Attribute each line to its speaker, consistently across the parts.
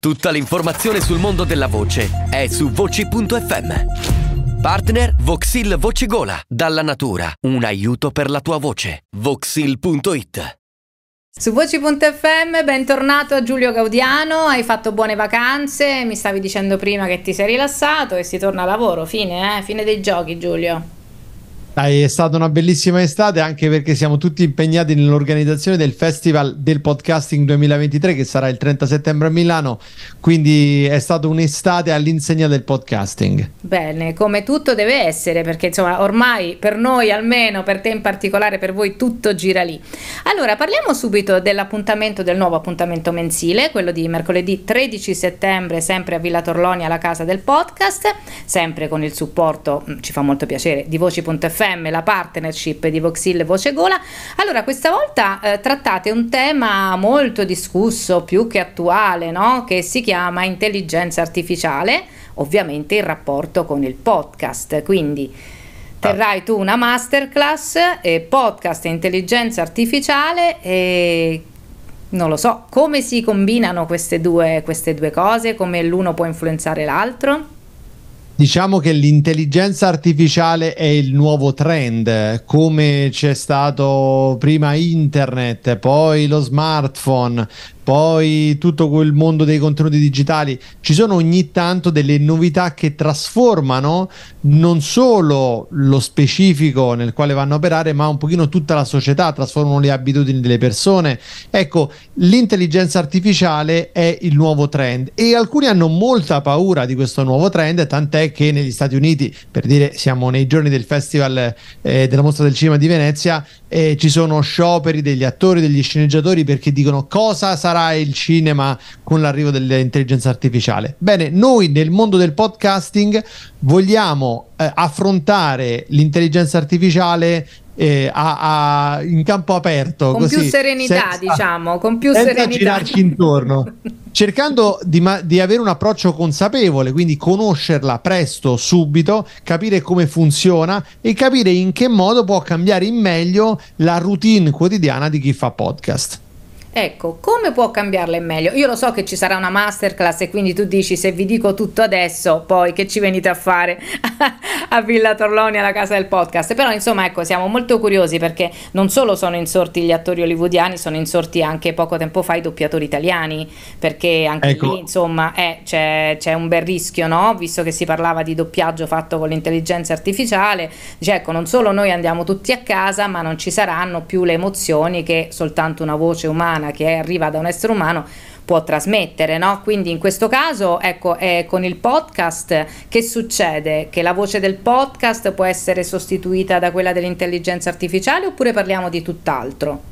Speaker 1: Tutta l'informazione sul mondo della voce è su voci.fm. Partner Voxil Voce Gola, dalla natura, un aiuto per la tua voce. Voxil.it su voci.fm, bentornato a Giulio Gaudiano, hai fatto buone vacanze, mi stavi dicendo prima che ti sei rilassato e si torna a lavoro, fine, eh? fine dei giochi Giulio.
Speaker 2: Dai, è stata una bellissima estate anche perché siamo tutti impegnati nell'organizzazione del Festival del Podcasting 2023 che sarà il 30 settembre a Milano, quindi è stata un'estate all'insegna del podcasting.
Speaker 1: Bene, come tutto deve essere perché insomma ormai per noi almeno, per te in particolare, per voi tutto gira lì. Allora parliamo subito dell'appuntamento, del nuovo appuntamento mensile, quello di mercoledì 13 settembre sempre a Villa Torlonia, la casa del podcast, sempre con il supporto, mm, ci fa molto piacere, di voci.fm Gemme, la partnership di Voxil Voce Gola. Allora, questa volta eh, trattate un tema molto discusso, più che attuale, no? che si chiama intelligenza artificiale, ovviamente in rapporto con il podcast. Quindi terrai tu una masterclass, eh, podcast e intelligenza artificiale e non lo so, come si combinano queste due, queste due cose, come l'uno può influenzare l'altro?
Speaker 2: Diciamo che l'intelligenza artificiale è il nuovo trend, come c'è stato prima internet, poi lo smartphone, poi tutto quel mondo dei contenuti digitali, ci sono ogni tanto delle novità che trasformano non solo lo specifico nel quale vanno a operare, ma un pochino tutta la società, trasformano le abitudini delle persone. Ecco, l'intelligenza artificiale è il nuovo trend e alcuni hanno molta paura di questo nuovo trend, tant'è che negli Stati Uniti, per dire, siamo nei giorni del festival eh, della mostra del cinema di Venezia, eh, ci sono scioperi degli attori, degli sceneggiatori perché dicono cosa sarà il cinema con l'arrivo dell'intelligenza artificiale. Bene, noi nel mondo del podcasting vogliamo eh, affrontare l'intelligenza artificiale eh, a, a, in campo aperto. Con così, più serenità, senza, diciamo, con più senza serenità. girarci intorno. cercando di, ma- di, avere un approccio consapevole, quindi conoscerla presto, subito, capire come funziona e capire in che modo può cambiare in meglio la routine quotidiana di chi fa podcast.
Speaker 1: Ecco, come può cambiarla in meglio? Io lo so che ci sarà una masterclass e quindi tu dici se vi dico tutto adesso, poi che ci venite a fare a Villa Torloni alla casa del podcast. Però insomma, ecco, siamo molto curiosi perché non solo sono insorti gli attori hollywoodiani, sono insorti anche poco tempo fa i doppiatori italiani, perché anche ecco. lì, insomma, eh, c'è, c'è, un bel rischio, no? Visto che si parlava di doppiaggio fatto con l'intelligenza artificiale, dice, ecco, non solo noi andiamo tutti a casa, ma non ci saranno più le emozioni che soltanto una voce umana che arriva da un essere umano può trasmettere, no? Quindi in questo caso, ecco, eh, con il podcast che succede? Che la voce del podcast può essere sostituita da quella dell'intelligenza artificiale oppure parliamo di tutt'altro?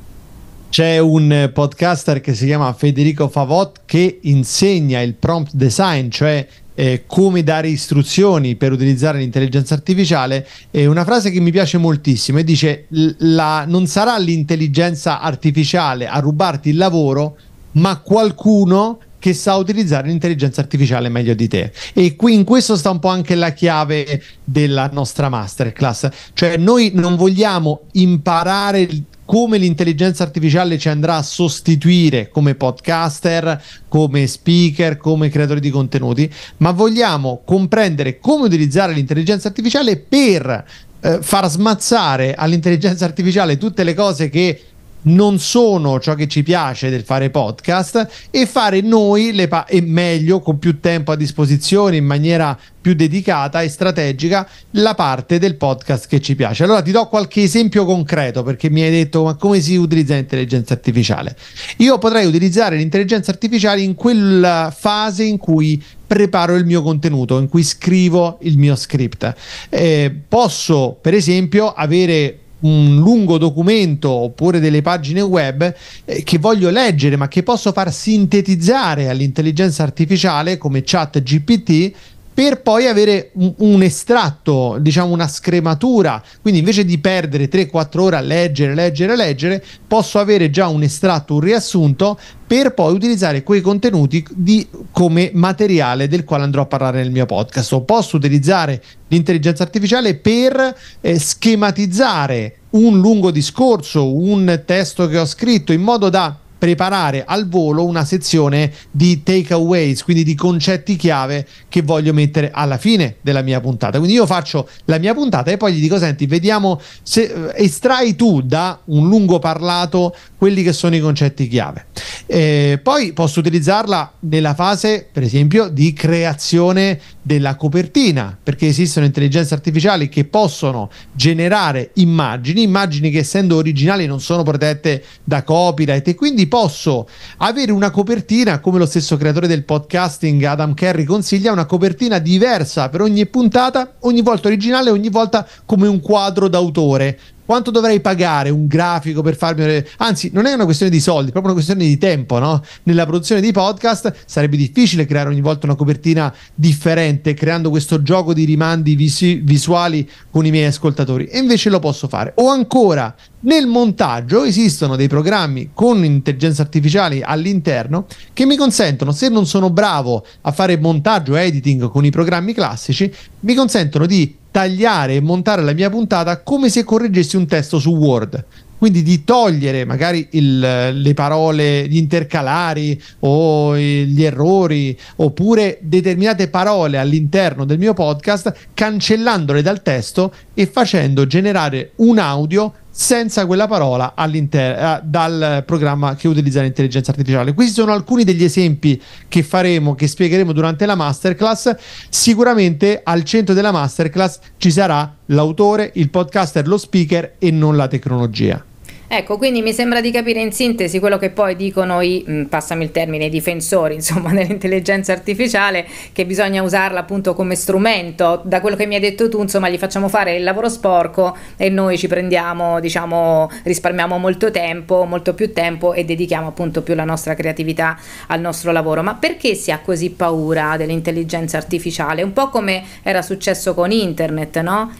Speaker 2: C'è un podcaster che si chiama Federico Favot che insegna il prompt design, cioè eh, come dare istruzioni per utilizzare l'intelligenza artificiale è una frase che mi piace moltissimo e dice la, non sarà l'intelligenza artificiale a rubarti il lavoro ma qualcuno che sa utilizzare l'intelligenza artificiale meglio di te. E qui in questo sta un po' anche la chiave della nostra masterclass, cioè noi non vogliamo imparare come l'intelligenza artificiale ci andrà a sostituire come podcaster, come speaker, come creatore di contenuti, ma vogliamo comprendere come utilizzare l'intelligenza artificiale per eh, far smazzare all'intelligenza artificiale tutte le cose che non sono ciò che ci piace del fare podcast e fare noi le pa- e meglio con più tempo a disposizione in maniera più dedicata e strategica la parte del podcast che ci piace. Allora ti do qualche esempio concreto perché mi hai detto ma come si utilizza l'intelligenza artificiale? Io potrei utilizzare l'intelligenza artificiale in quella fase in cui preparo il mio contenuto, in cui scrivo il mio script. Eh, posso per esempio avere un lungo documento oppure delle pagine web eh, che voglio leggere ma che posso far sintetizzare all'intelligenza artificiale come chat GPT per poi avere un, un, estratto, diciamo una scrematura. Quindi invece di perdere 3-4 ore a leggere, leggere, leggere, posso avere già un estratto, un riassunto per poi utilizzare quei contenuti di, come materiale del quale andrò a parlare nel mio podcast. O posso utilizzare l'intelligenza artificiale per eh, schematizzare un lungo discorso, un testo che ho scritto in modo da preparare al volo una sezione di takeaways, quindi di concetti chiave che voglio mettere alla fine della mia puntata. Quindi io faccio la mia puntata e poi gli dico: Senti, vediamo se eh, estrai tu da un lungo parlato quelli che sono i concetti chiave. Eh, poi posso utilizzarla nella fase, per esempio, di creazione della copertina, perché esistono intelligenze artificiali che possono generare immagini, immagini che essendo originali non sono protette da copyright e quindi posso avere una copertina, come lo stesso creatore del podcasting Adam Kerry consiglia, una copertina diversa per ogni puntata, ogni volta originale, ogni volta come un quadro d'autore, quanto dovrei pagare un grafico per farmi. Anzi, non è una questione di soldi, è proprio una questione di tempo, no? Nella produzione di podcast sarebbe difficile creare ogni volta una copertina differente, creando questo gioco di rimandi vis- visuali con i miei ascoltatori. E invece lo posso fare. O ancora, nel montaggio esistono dei programmi con intelligenza artificiale all'interno che mi consentono, se non sono bravo a fare montaggio editing con i programmi classici, mi consentono di tagliare e montare la mia puntata come se correggessi un testo su Word. Quindi di togliere magari il, le parole, gli intercalari o gli errori oppure determinate parole all'interno del mio podcast cancellandole dal testo e facendo generare un audio senza quella parola eh, dal programma che utilizza l'intelligenza artificiale. Questi sono alcuni degli esempi che faremo, che spiegheremo durante la masterclass. Sicuramente al centro della masterclass ci sarà l'autore, il podcaster, lo speaker e non la tecnologia.
Speaker 1: Ecco, quindi mi sembra di capire in sintesi quello che poi dicono i, passami il termine, i difensori, insomma, dell'intelligenza artificiale, che bisogna usarla appunto come strumento. Da quello che mi hai detto tu, insomma, gli facciamo fare il lavoro sporco e noi ci prendiamo, diciamo, risparmiamo molto tempo, molto più tempo e dedichiamo appunto più la nostra creatività al nostro lavoro. Ma perché si ha così paura dell'intelligenza artificiale? Un po' come era successo con internet, no?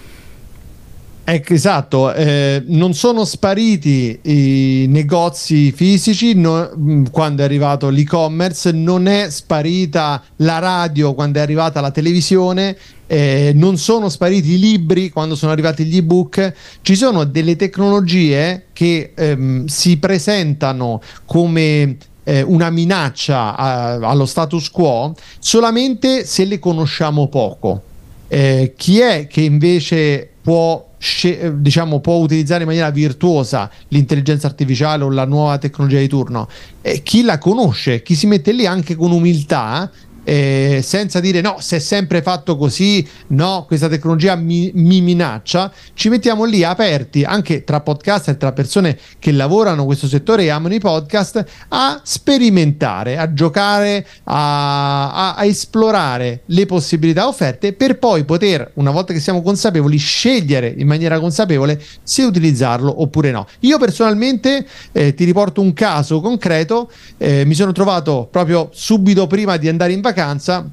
Speaker 2: Ecco, esatto, eh, non sono spariti i negozi fisici no, mm, quando è arrivato l'e-commerce, non è sparita la radio quando è arrivata la televisione, eh, non sono spariti i libri quando sono arrivati gli ebook, ci sono delle tecnologie che ehm, si presentano come eh, una minaccia a, allo status quo solamente se le conosciamo poco. Eh, chi è che invece può, eh, diciamo, può utilizzare in maniera virtuosa l'intelligenza artificiale o la nuova tecnologia di turno. E chi la conosce, chi si mette lì anche con umiltà eh, senza dire no, se è sempre fatto così, no, questa tecnologia mi, mi, minaccia, ci mettiamo lì aperti anche tra podcast e tra persone che lavorano in questo settore e amano i podcast a sperimentare, a giocare, a, a, a esplorare le possibilità offerte per poi poter, una volta che siamo consapevoli, scegliere in maniera consapevole se utilizzarlo oppure no. Io personalmente eh, ti riporto un caso concreto, eh, mi sono trovato proprio subito prima di andare in vacanza vacanza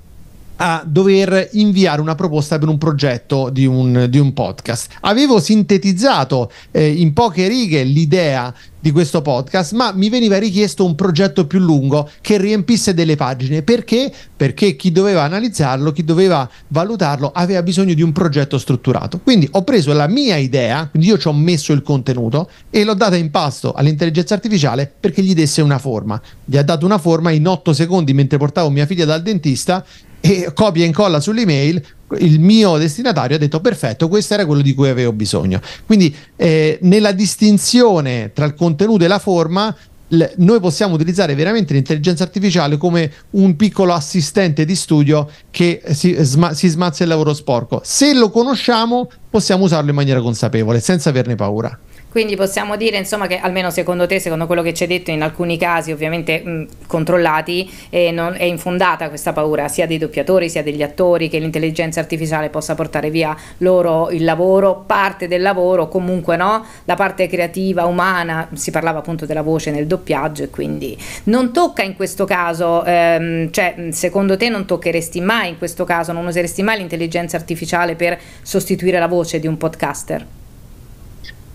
Speaker 2: a dover inviare una proposta per un progetto di un, di un podcast. Avevo sintetizzato eh, in poche righe l'idea di questo podcast, ma mi veniva richiesto un progetto più lungo che riempisse delle pagine. Perché? Perché chi doveva analizzarlo, chi doveva valutarlo, aveva bisogno di un progetto strutturato. Quindi ho preso la mia idea, quindi io ci ho messo il contenuto e l'ho data in pasto all'intelligenza artificiale perché gli desse una forma. Gli ha dato una forma in otto secondi mentre portavo mia figlia dal dentista e copia e incolla sull'email il mio destinatario ha detto perfetto, questo era quello di cui avevo bisogno. Quindi eh, nella distinzione tra il contenuto e la forma l- noi possiamo utilizzare veramente l'intelligenza artificiale come un piccolo assistente di studio che si, sma- si smazza il lavoro sporco. Se lo conosciamo possiamo usarlo in maniera consapevole, senza averne paura.
Speaker 1: Quindi possiamo dire insomma che almeno secondo te, secondo quello che ci hai detto, in alcuni casi ovviamente mh, controllati eh, non, è infondata questa paura sia dei doppiatori sia degli attori che l'intelligenza artificiale possa portare via loro il lavoro, parte del lavoro comunque no, la parte creativa, umana, si parlava appunto della voce nel doppiaggio e quindi non tocca in questo caso, ehm, cioè secondo te non toccheresti mai in questo caso, non useresti mai l'intelligenza artificiale per sostituire la voce di un podcaster?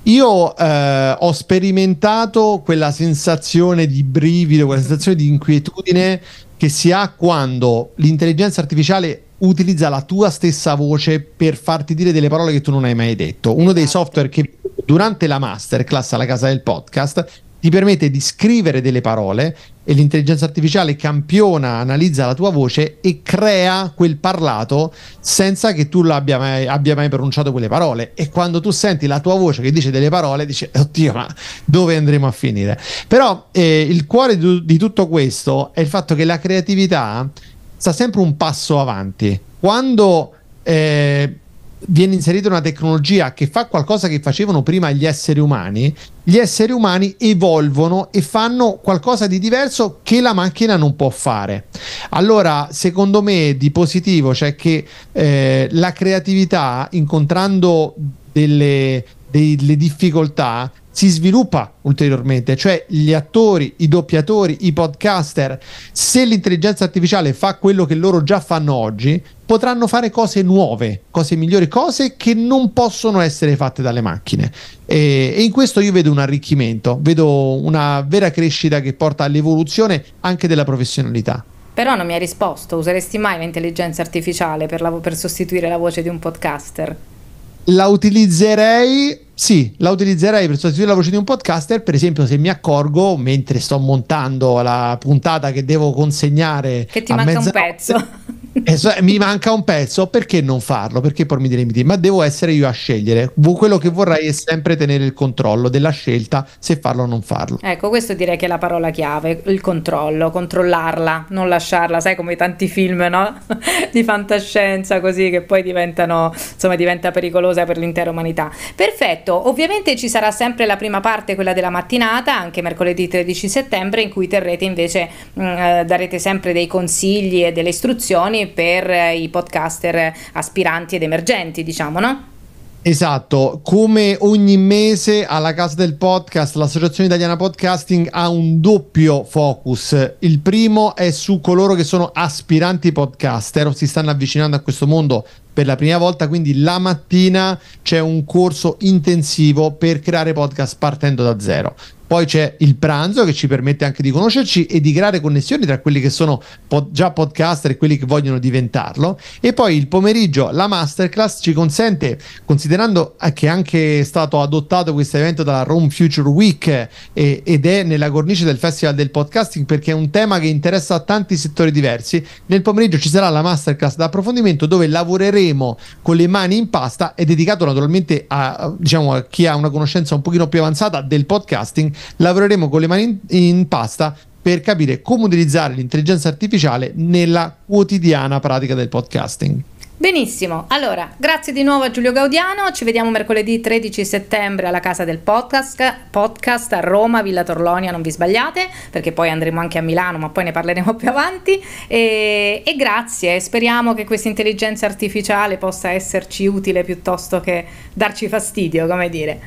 Speaker 2: Io eh, ho sperimentato quella sensazione di brivido, quella sensazione di inquietudine che si ha quando l'intelligenza artificiale utilizza la tua stessa voce per farti dire delle parole che tu non hai mai detto. Uno dei esatto. software che durante la masterclass alla casa del podcast ti permette di scrivere delle parole e l'intelligenza artificiale campiona, analizza la tua voce e crea quel parlato senza che tu abbia mai, abbia mai pronunciato quelle parole. E quando tu senti la tua voce che dice delle parole, dici, oddio, ma dove andremo a finire? Però eh, il cuore di, di tutto questo è il fatto che la creatività sta sempre un passo avanti. Quando... Eh, viene inserita una tecnologia che fa qualcosa che facevano prima gli esseri umani, gli esseri umani evolvono e fanno qualcosa di diverso che la macchina non può fare. Allora, secondo me, di positivo c'è cioè che eh, la creatività, incontrando delle, delle difficoltà, si sviluppa ulteriormente, cioè gli attori, i doppiatori, i podcaster, se l'intelligenza artificiale fa quello che loro già fanno oggi, potranno fare cose nuove, cose migliori, cose che non possono essere fatte dalle macchine. E, e in questo io vedo un arricchimento, vedo una vera crescita che porta all'evoluzione anche della professionalità.
Speaker 1: Però non mi hai risposto, useresti mai l'intelligenza artificiale per, la, per sostituire la voce di un podcaster?
Speaker 2: la utilizzerei sì, la utilizzerei per sostituire la voce di un podcaster, per esempio se mi accorgo mentre sto montando la puntata che devo consegnare che ti manca un pezzo eh, so, mi manca un pezzo, perché non farlo? Perché pormi dei limiti? Ma devo essere io a scegliere. Quello che vorrei è sempre tenere il controllo della scelta se farlo o non farlo.
Speaker 1: Ecco, questo direi che è la parola chiave, il controllo, controllarla, non lasciarla, sai come tanti film no? di fantascienza così che poi diventano, insomma, diventa pericolosa per l'intera umanità. Perfetto, ovviamente ci sarà sempre la prima parte, quella della mattinata, anche mercoledì 13 settembre, in cui terrete invece, mh, mm, eh, darete sempre dei consigli e delle istruzioni soluzioni per eh, i podcaster eh, aspiranti ed emergenti, diciamo, no?
Speaker 2: Esatto, come ogni mese alla casa del podcast, l'Associazione Italiana Podcasting ha un doppio focus. Il primo è su coloro che sono aspiranti podcaster o si stanno avvicinando a questo mondo per la prima volta, quindi la mattina c'è un corso intensivo per creare podcast partendo da zero. Poi c'è il pranzo che ci permette anche di conoscerci e di creare connessioni tra quelli che sono pod- già podcaster e quelli che vogliono diventarlo. E poi il pomeriggio, la masterclass ci consente, considerando che è anche stato adottato questo evento dalla Rome Future Week e- eh, ed è nella cornice del Festival del Podcasting perché è un tema che interessa a tanti settori diversi, nel pomeriggio ci sarà la masterclass d'approfondimento dove lavoreremo con le mani in pasta e dedicato naturalmente a, diciamo, a chi ha una conoscenza un pochino più avanzata del podcasting lavoreremo con le mani in, in pasta per capire come utilizzare l'intelligenza artificiale nella quotidiana pratica del podcasting.
Speaker 1: Benissimo, allora grazie di nuovo a Giulio Gaudiano, ci vediamo mercoledì 13 settembre alla casa del podcast, podcast a Roma, Villa Torlonia, non vi sbagliate perché poi andremo anche a Milano ma poi ne parleremo più avanti e, e grazie, speriamo che questa intelligenza artificiale possa esserci utile piuttosto che darci fastidio come dire.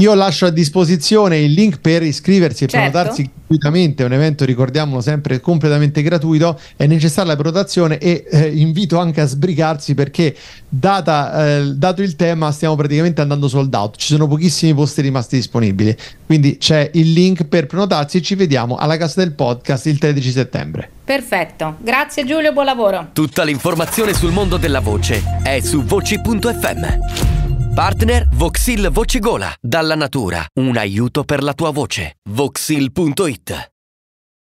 Speaker 2: Io lascio a disposizione il link per iscriversi e certo. prenotarsi gratuitamente. È un evento, ricordiamolo sempre, completamente gratuito. È necessaria la prenotazione e eh, invito anche a sbrigarsi perché, data, eh, dato il tema, stiamo praticamente andando sold out. Ci sono pochissimi posti rimasti disponibili. Quindi c'è il link per prenotarsi. Ci vediamo alla casa del podcast il 13 settembre.
Speaker 1: Perfetto, grazie Giulio, buon lavoro.
Speaker 2: Tutta l'informazione sul mondo della voce è su voci.fm.
Speaker 1: Partner Voxil Voce Gola. Dalla natura, un aiuto per la tua voce. Voxil.it